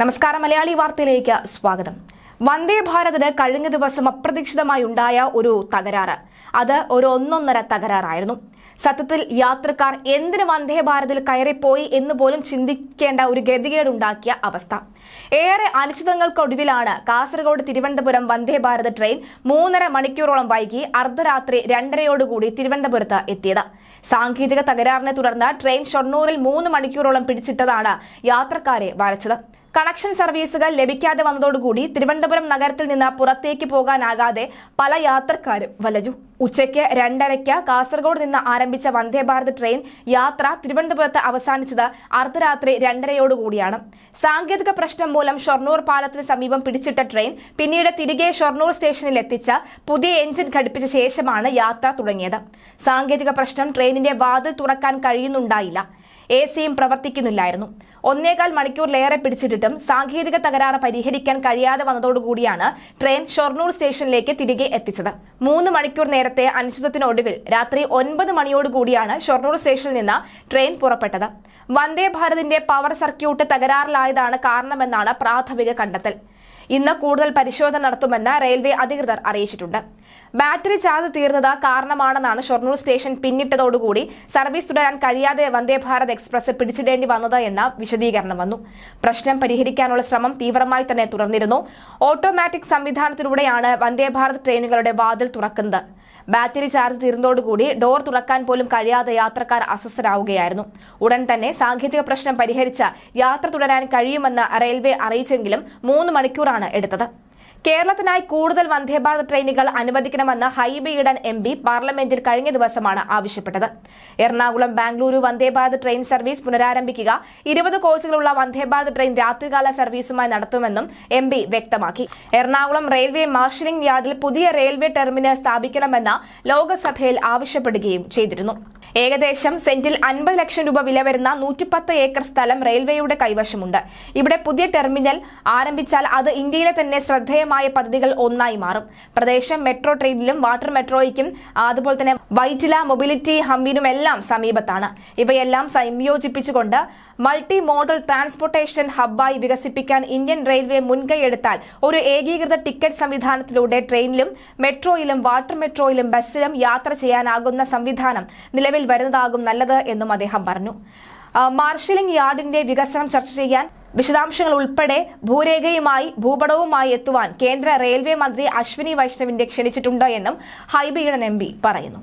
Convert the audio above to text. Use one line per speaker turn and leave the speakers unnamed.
നമസ്കാരം മലയാളി വാർത്തയിലേക്ക് സ്വാഗതം വന്ദേ ഭാരതിന് കഴിഞ്ഞ ദിവസം അപ്രതീക്ഷിതമായി ഉണ്ടായ ഒരു തകരാറ് അത് ഒരു ഒന്നൊന്നര തകരാറായിരുന്നു സത്യത്തിൽ യാത്രക്കാർ എന്തിന് വന്ദേ ഭാരതിൽ കയറിപ്പോയി എന്ന് പോലും ചിന്തിക്കേണ്ട ഒരു ഗതികേടുണ്ടാക്കിയ അവസ്ഥ ഏറെ അനിശ്ചിതങ്ങൾക്കൊടുവിലാണ് കാസർഗോഡ് തിരുവനന്തപുരം വന്ദേ ഭാരത് ട്രെയിൻ മൂന്നര മണിക്കൂറോളം വൈകി അർദ്ധരാത്രി രണ്ടരയോടുകൂടി തിരുവനന്തപുരത്ത് എത്തിയത് സാങ്കേതിക തകരാറിനെ തുടർന്ന് ട്രെയിൻ ഷൊർണൂരിൽ മൂന്ന് മണിക്കൂറോളം പിടിച്ചിട്ടതാണ് യാത്രക്കാരെ വരച്ചത് കളക്ഷൻ സർവീസുകൾ ലഭിക്കാതെ വന്നതോടുകൂടി തിരുവനന്തപുരം നഗരത്തിൽ നിന്ന് പുറത്തേക്ക് പോകാനാകാതെ പല യാത്രക്കാരും വലഞ്ഞു ഉച്ചയ്ക്ക് രണ്ടരയ്ക്ക് കാസർഗോഡ് നിന്ന് ആരംഭിച്ച വന്ദേ ഭാരത് ട്രെയിൻ യാത്ര തിരുവനന്തപുരത്ത് അവസാനിച്ചത് അർദ്ധരാത്രി രണ്ടരയോടുകൂടിയാണ് സാങ്കേതിക പ്രശ്നം മൂലം ഷൊർണൂർ പാലത്തിന് സമീപം പിടിച്ചിട്ട ട്രെയിൻ പിന്നീട് തിരികെ ഷൊർണൂർ സ്റ്റേഷനിൽ എത്തിച്ച പുതിയ എഞ്ചിൻ ഘടിപ്പിച്ച ശേഷമാണ് യാത്ര തുടങ്ങിയത് സാങ്കേതിക പ്രശ്നം ട്രെയിനിന്റെ വാതിൽ തുറക്കാൻ കഴിയുന്നുണ്ടായില്ല എ സിയും പ്രവർത്തിക്കുന്നില്ലായിരുന്നു ഒന്നേകാൽ മണിക്കൂറിലേറെ പിടിച്ചിട്ടിട്ടും സാങ്കേതിക തകരാറ് പരിഹരിക്കാൻ കഴിയാതെ വന്നതോടുകൂടിയാണ് ട്രെയിൻ ഷൊർണൂർ സ്റ്റേഷനിലേക്ക് തിരികെ എത്തിച്ചത് മൂന്ന് മണിക്കൂർ നേരത്തെ അനിശ്ചിതത്തിനൊടുവിൽ രാത്രി ഒൻപത് മണിയോടുകൂടിയാണ് ഷൊർണൂർ സ്റ്റേഷനിൽ നിന്ന് ട്രെയിൻ പുറപ്പെട്ടത് വന്ദേ ഭാരതിന്റെ പവർ സർക്യൂട്ട് തകരാറിലായതാണ് കാരണമെന്നാണ് പ്രാഥമിക കണ്ടെത്തൽ ഇന്ന് കൂടുതൽ പരിശോധന നടത്തുമെന്ന് റെയിൽവേ അധികൃതർ അറിയിച്ചിട്ടുണ്ട് ബാറ്ററി ചാർജ് തീർന്നത് കാരണമാണെന്നാണ് ഷൊർണൂർ സ്റ്റേഷൻ പിന്നിട്ടതോടുകൂടി സർവീസ് തുടരാൻ കഴിയാതെ വന്ദേ ഭാരത് എക്സ്പ്രസ് പിടിച്ചിടേണ്ടി വന്നത് എന്ന വിശദീകരണം വന്നു പ്രശ്നം പരിഹരിക്കാനുള്ള ശ്രമം തീവ്രമായി തന്നെ തുടർന്നിരുന്നു ഓട്ടോമാറ്റിക് സംവിധാനത്തിലൂടെയാണ് വന്ദേ ഭാരത് ട്രെയിനുകളുടെ വാതിൽ തുറക്കുന്നത് ബാറ്ററി ചാർജ് തീർന്നതോടുകൂടി ഡോർ തുറക്കാൻ പോലും കഴിയാതെ യാത്രക്കാർ അസ്വസ്ഥരാകുകയായിരുന്നു ഉടൻ തന്നെ സാങ്കേതിക പ്രശ്നം പരിഹരിച്ച യാത്ര തുടരാൻ കഴിയുമെന്ന് റെയിൽവേ അറിയിച്ചെങ്കിലും മൂന്ന് മണിക്കൂറാണ് എടുത്തത് കേരളത്തിനായി കൂടുതൽ വന്ദേഭാരത് ട്രെയിനുകൾ അനുവദിക്കണമെന്ന് ഹൈബി ഈഡൻ എം പി പാർലമെന്റിൽ കഴിഞ്ഞ ദിവസമാണ് ആവശ്യപ്പെട്ടത് എറണാകുളം ബാംഗ്ലൂരു വന്ദേഭാരത് ട്രെയിൻ സർവീസ് പുനരാരംഭിക്കുക ഇരുപത് കോച്ചുകളുള്ള വന്ദേഭാരത് ട്രെയിൻ രാത്രികാല സർവീസുമായി നടത്തുമെന്നും എം പി വ്യക്തമാക്കി എറണാകുളം റെയിൽവേ മാർഷലിംഗ് യാർഡിൽ പുതിയ റെയിൽവേ ടെർമിനൽ സ്ഥാപിക്കണമെന്ന് ലോകസഭയിൽ ആവശ്യപ്പെടുകയും ചെയ്തിരുന്നു ഏകദേശം സെന്റിൽ അൻപത് ലക്ഷം രൂപ വില വരുന്ന നൂറ്റിപ്പത്ത് ഏക്കർ സ്ഥലം റെയിൽവേയുടെ കൈവശമുണ്ട് ഇവിടെ പുതിയ ടെർമിനൽ ആരംഭിച്ചാൽ അത് ഇന്ത്യയിലെ തന്നെ ശ്രദ്ധേയമായ പദ്ധതികൾ ഒന്നായി മാറും പ്രദേശം മെട്രോ ട്രെയിനിലും വാട്ടർ മെട്രോയ്ക്കും അതുപോലെ തന്നെ വൈറ്റില മൊബിലിറ്റി ഹമ്പിനും എല്ലാം സമീപത്താണ് ഇവയെല്ലാം സംയോജിപ്പിച്ചുകൊണ്ട് മൾട്ടി മോഡൽ ട്രാൻസ്പോർട്ടേഷൻ ഹബ്ബായി വികസിപ്പിക്കാൻ ഇന്ത്യൻ റെയിൽവേ മുൻകൈയെടുത്താൽ ഒരു ഏകീകൃത ടിക്കറ്റ് സംവിധാനത്തിലൂടെ ട്രെയിനിലും മെട്രോയിലും വാട്ടർ മെട്രോയിലും ബസ്സിലും യാത്ര ചെയ്യാനാകുന്ന സംവിധാനം നിലവിൽ വരുന്നതാകും നല്ലത് എന്നും അദ്ദേഹം പറഞ്ഞു മാർഷലിംഗ് യാർഡിന്റെ വികസനം ചർച്ച ചെയ്യാൻ വിശദാംശങ്ങൾ ഉൾപ്പെടെ ഭൂരേഖയുമായി ഭൂപടവുമായി എത്തുവാൻ കേന്ദ്ര റെയിൽവേ മന്ത്രി അശ്വിനി വൈഷ്ണവിന്റെ ക്ഷണിച്ചിട്ടുണ്ട് എന്നും ഹൈബിയുടെ എം പറയുന്നു